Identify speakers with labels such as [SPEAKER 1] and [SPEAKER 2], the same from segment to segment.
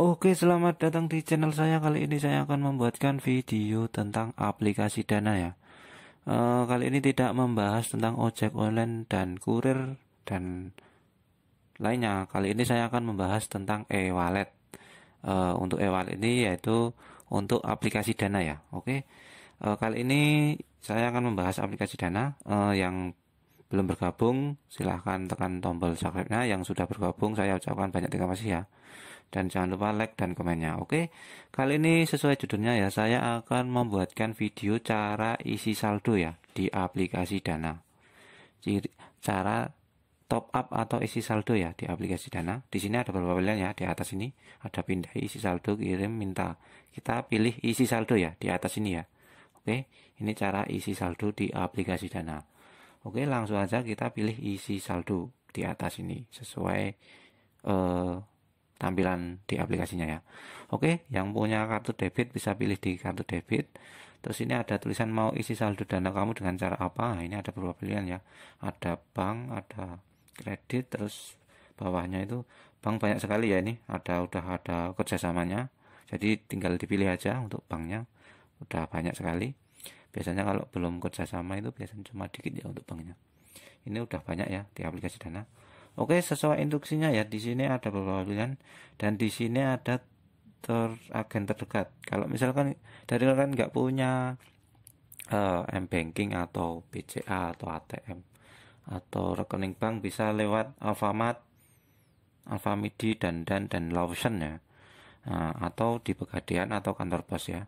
[SPEAKER 1] Oke selamat datang di channel saya kali ini saya akan membuatkan video tentang aplikasi dana ya e, Kali ini tidak membahas tentang ojek online dan kurir dan lainnya Kali ini saya akan membahas tentang e-wallet e, Untuk e-wallet ini yaitu untuk aplikasi dana ya Oke e, Kali ini saya akan membahas aplikasi dana e, yang belum bergabung, silahkan tekan tombol subscribe-nya. Yang sudah bergabung, saya ucapkan banyak terima kasih ya. Dan jangan lupa like dan komennya. Oke, kali ini sesuai judulnya ya, saya akan membuatkan video cara isi saldo ya di aplikasi Dana. Cara top up atau isi saldo ya di aplikasi Dana. Di sini ada beberapa pilihan ya, di atas ini ada pindah isi saldo, kirim, minta. Kita pilih isi saldo ya di atas ini ya. Oke, ini cara isi saldo di aplikasi Dana. Oke, langsung aja kita pilih isi saldo di atas ini sesuai eh, tampilan di aplikasinya ya. Oke, yang punya kartu debit bisa pilih di kartu debit. Terus ini ada tulisan mau isi saldo dana kamu dengan cara apa? Nah, ini ada beberapa pilihan ya. Ada bank, ada kredit, terus bawahnya itu bank banyak sekali ya ini. Ada udah ada kerjasamanya. Jadi tinggal dipilih aja untuk banknya. Udah banyak sekali biasanya kalau belum kerjasama itu biasanya cuma dikit ya untuk banknya ini udah banyak ya di aplikasi dana oke sesuai instruksinya ya di sini ada beberapa pilihan dan di sini ada ter agen terdekat kalau misalkan dari kalian nggak punya uh, m banking atau BCA atau ATM atau rekening bank bisa lewat Alfamart Alfamidi dan dan dan Lawson ya uh, atau di Pegadaian atau kantor pos ya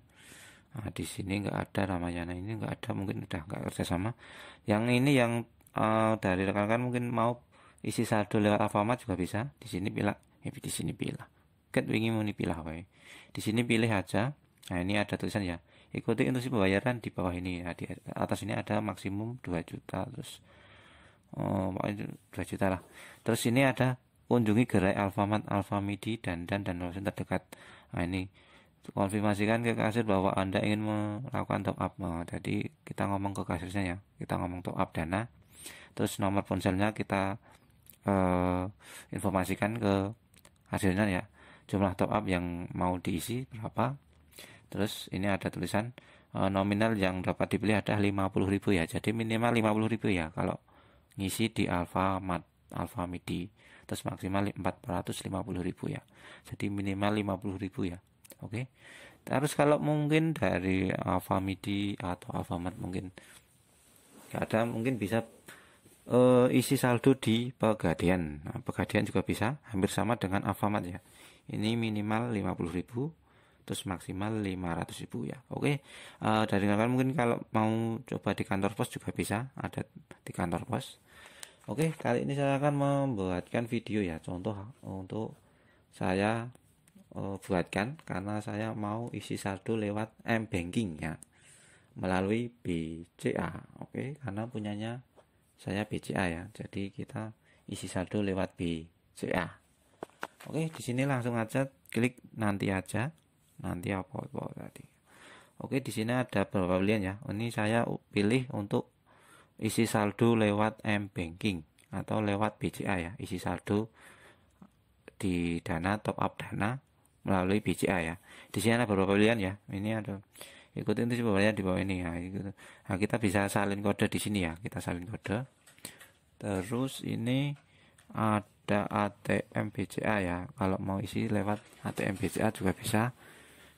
[SPEAKER 1] nah, di sini nggak ada Ramayana ini nggak ada mungkin udah nggak kerjasama yang ini yang uh, dari rekan-rekan mungkin mau isi saldo lewat Alfamart juga bisa di sini pilih ya, di sini pilih ket wingi muni pilih wae di sini pilih aja nah ini ada tulisan ya ikuti instruksi pembayaran di bawah ini ya di atas ini ada maksimum 2 juta terus oh, 2 juta lah terus ini ada kunjungi gerai Alfamart, Alfamidi, dan dan dan terdekat. Nah, ini konfirmasikan ke kasir bahwa Anda ingin melakukan top up. Nah, jadi kita ngomong ke kasirnya ya, kita ngomong top up dana. Terus nomor ponselnya kita eh, informasikan ke kasirnya ya, jumlah top up yang mau diisi berapa. Terus ini ada tulisan eh, nominal yang dapat dipilih ada ribu ya. Jadi minimal ribu ya kalau ngisi di Alfamart. Alfa Midi terus maksimal ribu ya. Jadi minimal ribu ya. Oke. Okay. Terus kalau mungkin dari Alfamidi atau Alfamart mungkin ada mungkin bisa uh, isi saldo di pegadian, Nah, pegadaian juga bisa hampir sama dengan Alfamart ya. Ini minimal 50.000 terus maksimal ribu ya. Oke. Okay. Uh, eh, dari kalian mungkin kalau mau coba di kantor pos juga bisa, ada di kantor pos. Oke, okay, kali ini saya akan membuatkan video ya contoh untuk saya uh, buatkan karena saya mau isi saldo lewat M banking ya melalui BCA oke okay? karena punyanya saya BCA ya jadi kita isi saldo lewat BCA oke okay, di sini langsung aja klik nanti aja nanti apa apa tadi oke di sini ada beberapa pilihan ya ini saya pilih untuk isi saldo lewat M banking atau lewat BCA ya isi saldo di dana top up dana melalui BCA ya. Di sini ada beberapa pilihan ya. Ini ada ikuti itu sebenarnya di bawah ini ya. Gitu. Nah, kita bisa salin kode di sini ya. Kita salin kode. Terus ini ada ATM BCA ya. Kalau mau isi lewat ATM BCA juga bisa.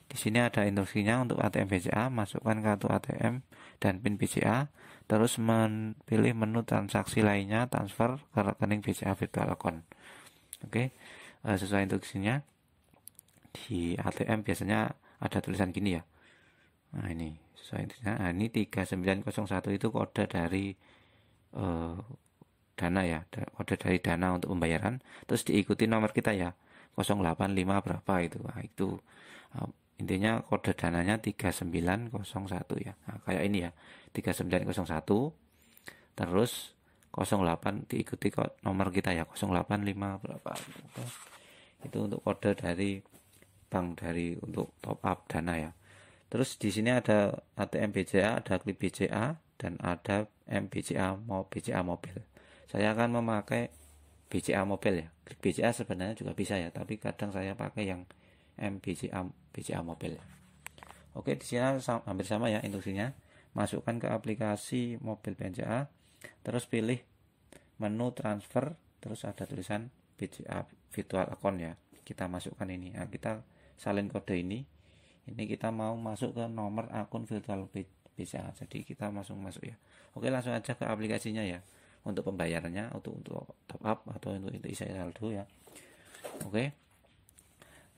[SPEAKER 1] Di sini ada instruksinya untuk ATM BCA, masukkan kartu ATM dan PIN BCA, terus pilih menu transaksi lainnya, transfer ke rekening BCA virtual account. Oke, eh, sesuai instruksinya di ATM biasanya ada tulisan gini ya nah ini sesuai nah, ini 3901 itu kode dari eh, dana ya kode dari dana untuk pembayaran terus diikuti nomor kita ya 085 berapa itu nah, itu eh, intinya kode dananya 3901 ya nah, kayak ini ya 3901 terus 08 diikuti nomor kita ya 085 berapa itu untuk kode dari bank dari untuk top up dana ya. Terus di sini ada ATM BCA, ada klip BCA, dan ada MBCA mau BCA mobil. Saya akan memakai BCA mobil ya. Klik BCA sebenarnya juga bisa ya, tapi kadang saya pakai yang MBCA BCA mobil. Oke, di sini hampir sama ya instruksinya. Masukkan ke aplikasi mobil BCA, terus pilih menu transfer, terus ada tulisan BCA virtual account ya. Kita masukkan ini. Nah, kita salin kode ini ini kita mau masuk ke nomor akun virtual BCA jadi kita masuk masuk ya oke langsung aja ke aplikasinya ya untuk pembayarannya untuk untuk top up atau untuk itu isi saldo ya oke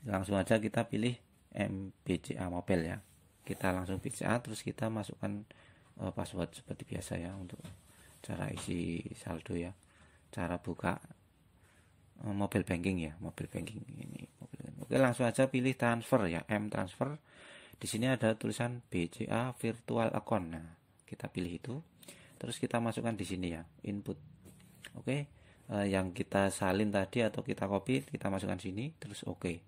[SPEAKER 1] langsung aja kita pilih MBCA mobile ya kita langsung BCA terus kita masukkan uh, password seperti biasa ya untuk cara isi saldo ya cara buka uh, mobile banking ya mobile banking ini Oke, langsung aja pilih transfer ya, M transfer. Di sini ada tulisan BCA virtual account. Nah, kita pilih itu. Terus kita masukkan di sini ya, input. Oke, eh, yang kita salin tadi atau kita copy, kita masukkan sini, terus oke.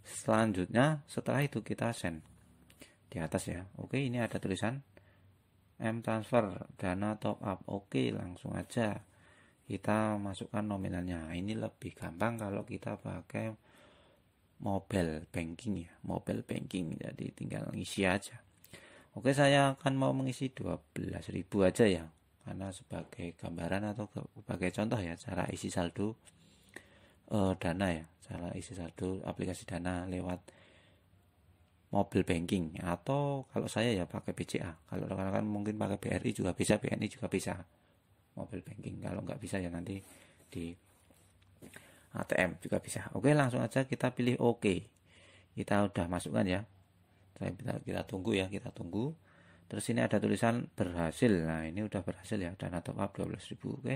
[SPEAKER 1] Selanjutnya, setelah itu kita send di atas ya. Oke, ini ada tulisan M transfer dana top up. Oke, langsung aja kita masukkan nominalnya. Nah, ini lebih gampang kalau kita pakai mobile banking ya mobile banking jadi tinggal ngisi aja oke saya akan mau mengisi 12.000 aja ya karena sebagai gambaran atau sebagai contoh ya cara isi saldo uh, dana ya cara isi saldo aplikasi dana lewat mobile banking atau kalau saya ya pakai BCA kalau rekan-rekan mungkin pakai BRI juga bisa BNI juga bisa mobile banking kalau nggak bisa ya nanti di ATM juga bisa oke langsung aja kita pilih oke OK. kita udah masukkan ya kita, kita tunggu ya kita tunggu terus ini ada tulisan berhasil nah ini udah berhasil ya dana top up 12.000 oke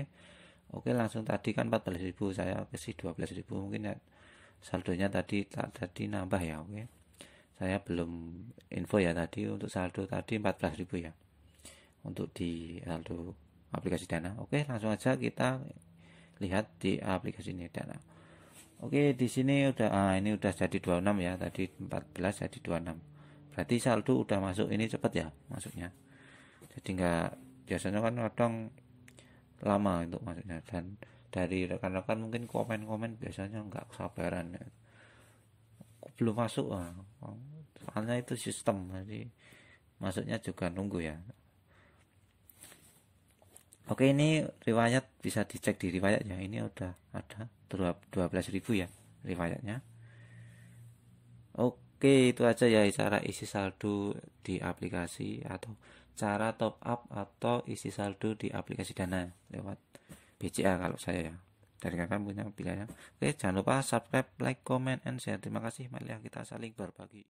[SPEAKER 1] oke langsung tadi kan 14.000 saya kasih 12.000 mungkin ya saldonya tadi tak tadi nambah ya oke saya belum info ya tadi untuk saldo tadi 14.000 ya untuk di saldo aplikasi dana oke langsung aja kita lihat di aplikasi ini nah. Oke, di sini udah ah, ini udah jadi 26 ya, tadi 14 jadi 26. Berarti saldo udah masuk ini cepet ya masuknya Jadi enggak biasanya kan kadang lama untuk masuknya. dan dari rekan-rekan mungkin komen-komen biasanya enggak kesabaran ya. belum masuk ah. soalnya itu sistem jadi masuknya juga nunggu ya Oke ini riwayat bisa dicek di riwayatnya ini udah ada 12.000 ya riwayatnya Oke itu aja ya cara isi saldo di aplikasi atau cara top up atau isi saldo di aplikasi dana lewat BCA kalau saya ya dari kakak punya pilihannya Oke jangan lupa subscribe like comment and share terima kasih mari kita saling berbagi